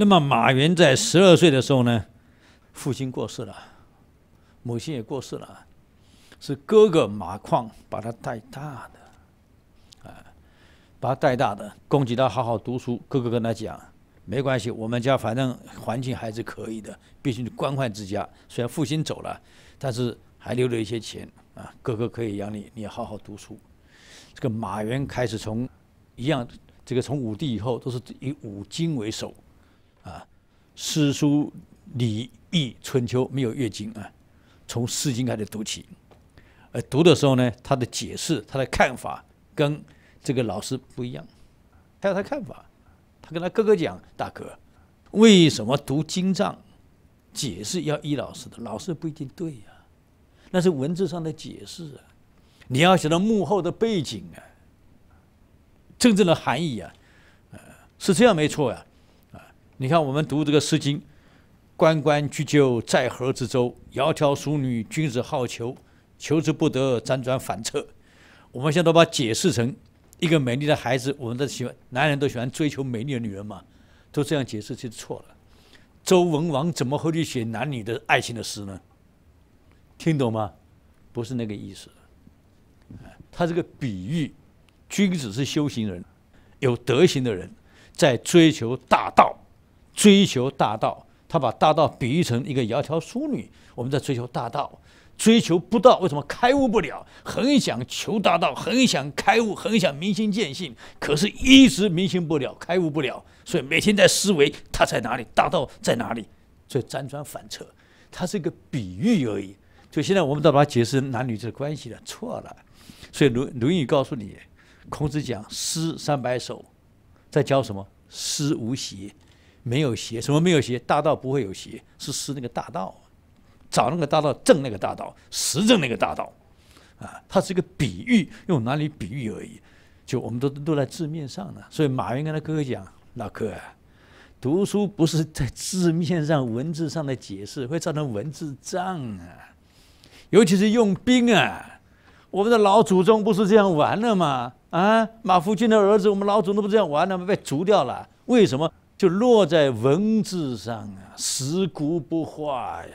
那么马云在十二岁的时候呢，父亲过世了，母亲也过世了，是哥哥马况把他带大的，啊，把他带大的，供给他好好读书。哥哥跟他讲，没关系，我们家反正环境还是可以的，毕竟是官宦之家，虽然父亲走了，但是还留了一些钱啊，哥哥可以养你，你好好读书。这个马云开始从一样，这个从武帝以后都是以五经为首。啊，诗书礼易春秋没有《月经》啊，从《诗经》开始读起。呃，读的时候呢，他的解释、他的看法跟这个老师不一样。还有他看法，他跟他哥哥讲：“大哥，为什么读经藏？解释要依老师的，老师不一定对呀。那是文字上的解释啊，你要想到幕后的背景啊，真正的含义啊，呃，是这样没错呀。”你看，我们读这个《诗经》，关关雎鸠，在河之洲。窈窕淑女，君子好逑。求之不得，辗转反侧。我们现在都把它解释成一个美丽的孩子，我们都喜欢，男人都喜欢追求美丽的女人嘛，都这样解释就错了。周文王怎么会写男女的爱情的诗呢？听懂吗？不是那个意思。他这个比喻，君子是修行人，有德行的人，在追求大道。追求大道，他把大道比喻成一个窈窕淑女。我们在追求大道，追求不到，为什么开悟不了？很想求大道，很想开悟，很想明心见性，可是一直明心不了，开悟不了。所以每天在思维，他在哪里？大道在哪里？所以辗转反侧。它是一个比喻而已。所以现在我们都把它解释男女这关系了，错了。所以《论论语》告诉你，孔子讲诗三百首，在教什么？诗无邪。没有邪，什么没有邪？大道不会有邪，是失那个大道，找那个大道，正那个大道，实证那个大道，啊，它是一个比喻，用哪里比喻而已？就我们都都在字面上呢。所以马云跟他哥哥讲，老哥，读书不是在字面上、文字上的解释，会造成文字障啊，尤其是用兵啊，我们的老祖宗不是这样玩了吗？啊，马福俊的儿子，我们老祖宗不是这样玩了吗？被逐掉了，为什么？就落在文字上啊，食古不化呀，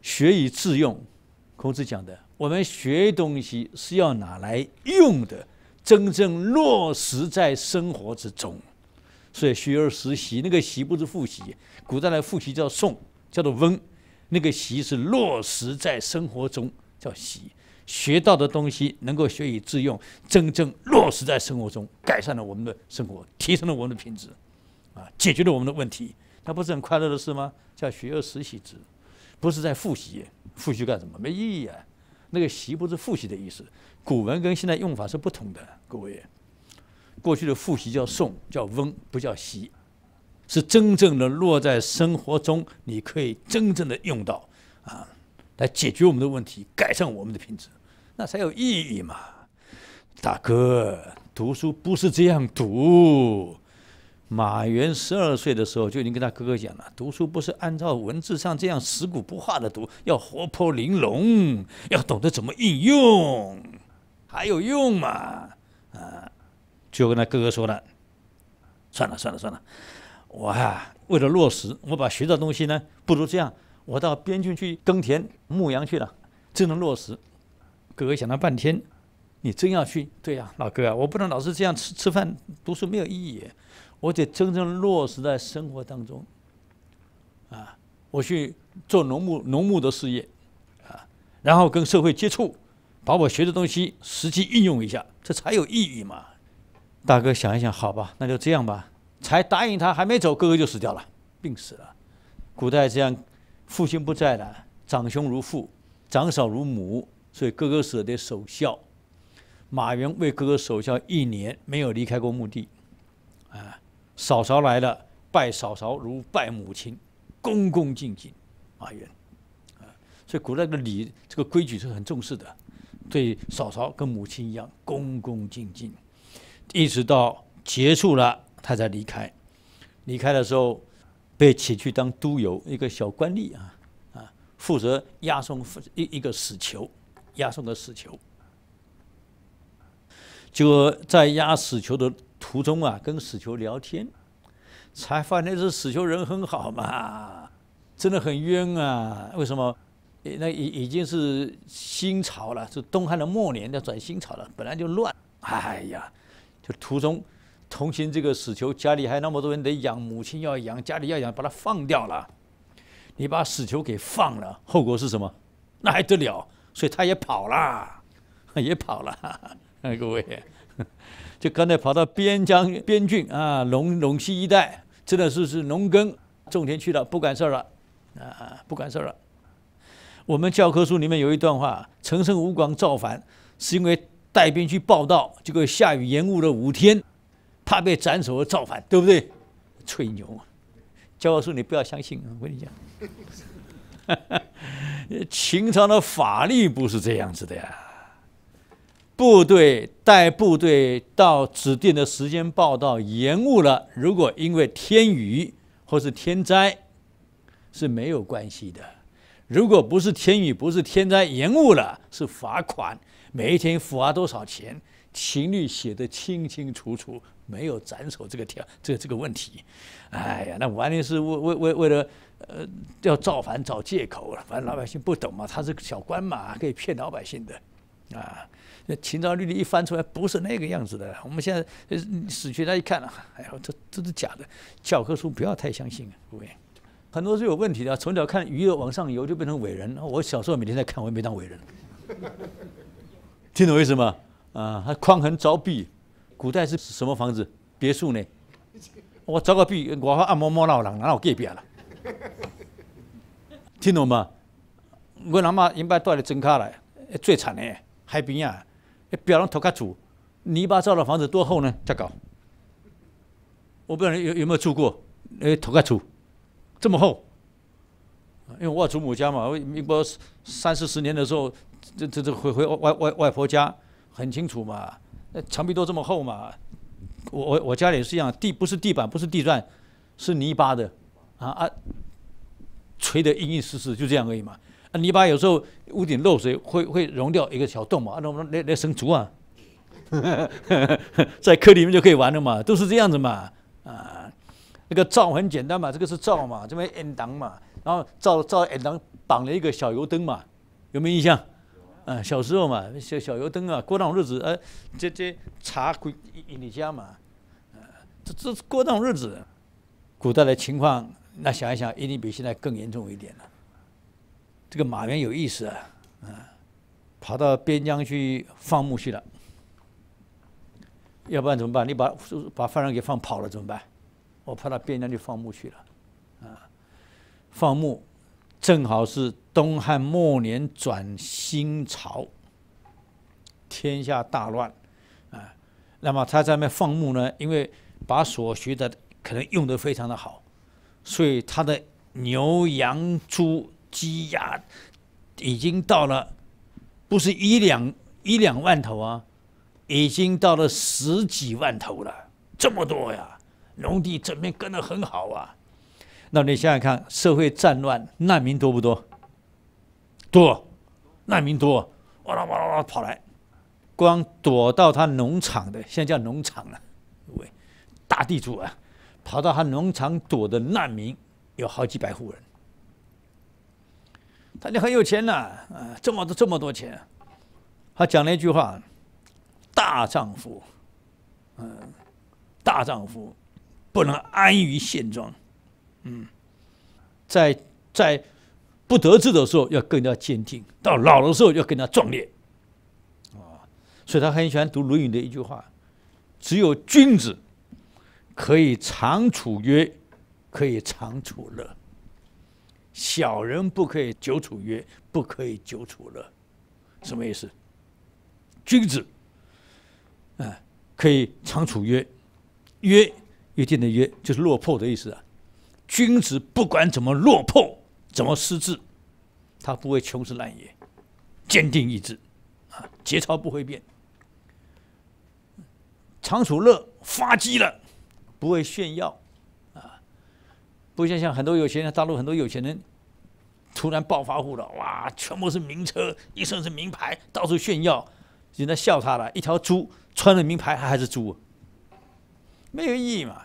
学以致用，孔子讲的。我们学东西是要拿来用的，真正落实在生活之中。所以学而时习，那个习不是复习，古代的复习叫诵，叫做温。那个习是落实在生活中，叫习。学到的东西能够学以致用，真正落实在生活中，改善了我们的生活，提升了我们的品质。啊，解决了我们的问题，那不是很快乐的事吗？叫学而时习之，不是在复习，复习干什么？没意义啊！那个习不是复习的意思，古文跟现在用法是不同的，各位。过去的复习叫诵，叫温，不叫习，是真正的落在生活中，你可以真正的用到啊，来解决我们的问题，改善我们的品质，那才有意义嘛！大哥，读书不是这样读。马原十二岁的时候就已经跟他哥哥讲了：读书不是按照文字上这样死古不化的读，要活泼玲珑，要懂得怎么应用，还有用嘛？啊，就跟他哥哥说了：算了算了算了，我啊为了落实，我把学到东西呢，不如这样，我到边境去耕田、牧羊去了，才能落实。哥哥想了半天：你真要去？对呀，老哥啊，我不能老是这样吃吃饭，读书没有意义。我得真正落实在生活当中，啊，我去做农牧农牧的事业，啊，然后跟社会接触，把我学的东西实际运用一下，这才有意义嘛。大哥想一想，好吧，那就这样吧。才答应他，还没走，哥哥就死掉了，病死了。古代这样，父亲不在了，长兄如父，长嫂如母，所以哥哥舍得守孝。马原为哥哥守孝一年，没有离开过墓地，啊。嫂嫂来了，拜嫂嫂如拜母亲，恭恭敬敬。阿元，啊，所以古代的礼，这个规矩是很重视的，对嫂嫂跟母亲一样恭恭敬敬，一直到结束了他才离开。离开的时候被起去当督邮，一个小官吏啊啊，负责押送一一个死囚，押送个死囚，就在押死囚的。途中啊，跟死囚聊天，才发现这死囚人很好嘛，真的很冤啊！为什么？那已已经是新朝了，是东汉的末年，要转新朝了，本来就乱。哎呀，就途中同情这个死囚，家里还那么多人得养，母亲要养，家里要养，把他放掉了。你把死囚给放了，后果是什么？那还得了！所以他也跑了，也跑了。哎，各位。就刚才跑到边疆边郡啊，陇陇西一带，真的是是农耕种田去了，不管事儿了，啊，不管事儿了。我们教科书里面有一段话：陈胜吴广造反，是因为带兵去报道，结果下雨延误了五天，怕被斩首而造反，对不对？吹牛，啊！教科书你不要相信，我跟你讲，秦朝的法律不是这样子的呀。部队带部队到指定的时间报到，延误了，如果因为天雨或是天灾是没有关系的。如果不是天雨，不是天灾，延误了是罚款，每一天罚多少钱？情律写的清清楚楚，没有斩首这个条，这这个问题。哎呀，那完全是为为为为了呃要造反找借口了。反正老百姓不懂嘛，他是小官嘛，可以骗老百姓的。啊，秦朝律历一翻出来，不是那个样子的。我们现在史学家一看，哎呀，这这是假的，教科书不要太相信啊！各位，很多是有问题的。从小看鱼儿往上游，就变成伟人了。我小时候每天在看，我也没当伟人。听懂我意思吗？啊，匡衡凿壁，古代是什么房子？别墅呢？我凿个壁，我怕按摩摸到，狼，哪有隔壁了？听懂吗？我他妈应该带了针卡来，最惨的。海边呀，一表上土盖土，泥巴造的房子多厚呢？再搞，我不知道你有有没有住过，哎，土盖土，这么厚。因为我祖母家嘛，我民国三四十年的时候，这这这回回外外外婆家，很清楚嘛，那墙壁都这么厚嘛。我我我家里也是一样，地不是地板，不是地砖，是泥巴的，啊啊。垂得硬硬实实，就这样而已嘛。泥巴有时候屋顶漏水会会溶掉一个小洞嘛，那我们那那成竹啊，在坑里面就可以玩了嘛，都是这样子嘛。啊，那个灶很简单嘛，这个是灶嘛，这边烟挡嘛，然后灶灶烟挡绑了一个小油灯嘛，有没有印象？嗯，小时候嘛，小小油灯啊，过那种日子，哎，这这茶归你家嘛，这这过那种日子，古代的情况。那想一想，一定比现在更严重一点了。这个马原有意思啊，嗯，跑到边疆去放牧去了，要不然怎么办？你把把犯人给放跑了怎么办？我跑到边疆去放牧去了，啊，放牧正好是东汉末年转新朝，天下大乱，啊，那么他在那放牧呢，因为把所学的可能用得非常的好。所以他的牛羊猪鸡鸭已经到了，不是一两一两万头啊，已经到了十几万头了，这么多呀！农地这边耕得很好啊，那你想想看，社会战乱，难民多不多？多，难民多，哇啦哇啦哇跑来，光躲到他农场的，现在叫农场了，喂，大地主啊！跑到他农场躲的难民有好几百户人，他就很有钱呐，啊，这么多这么多钱，他讲了一句话：“大丈夫，嗯，大丈夫不能安于现状，嗯，在在不得志的时候要更加坚定，到老的时候要更加壮烈。”啊，所以他很喜欢读《论语》的一句话：“只有君子。”可以长处约，可以长处乐。小人不可以久处约，不可以久处乐。什么意思？君子，啊，可以长处约，约约定的约，就是落魄的意思啊。君子不管怎么落魄，怎么失志，他不会穷奢滥也，坚定意志啊，节操不会变。长处乐发迹了。不会炫耀，啊，不像像很多有钱人，大陆很多有钱人，突然暴发户了，哇，全部是名车，一身是名牌，到处炫耀，人家笑他了，一条猪穿了名牌，还是猪，没有意义嘛，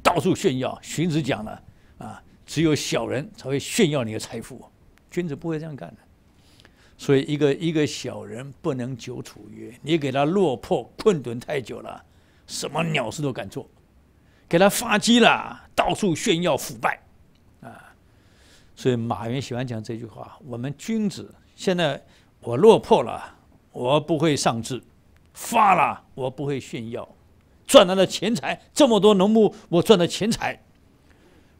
到处炫耀。荀子讲了，啊，只有小人才会炫耀你的财富，君子不会这样干的，所以一个一个小人不能久处于，你给他落魄困顿太久了，什么鸟事都敢做。给他发迹了，到处炫耀腐败，啊！所以马云喜欢讲这句话：我们君子，现在我落魄了，我不会上志；发了，我不会炫耀；赚来了钱财，这么多农牧，我赚的钱财，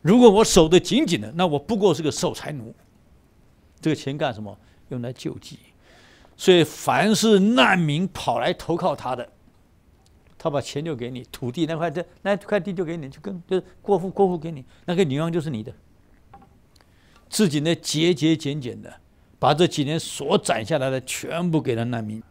如果我守得紧紧的，那我不过是个守财奴。这个钱干什么？用来救济。所以，凡是难民跑来投靠他的。他把钱就给你，土地那块这那块地就给你，就跟就是过户过户给你，那个女方就是你的。自己呢节节俭俭的，把这几年所攒下来的全部给了难民。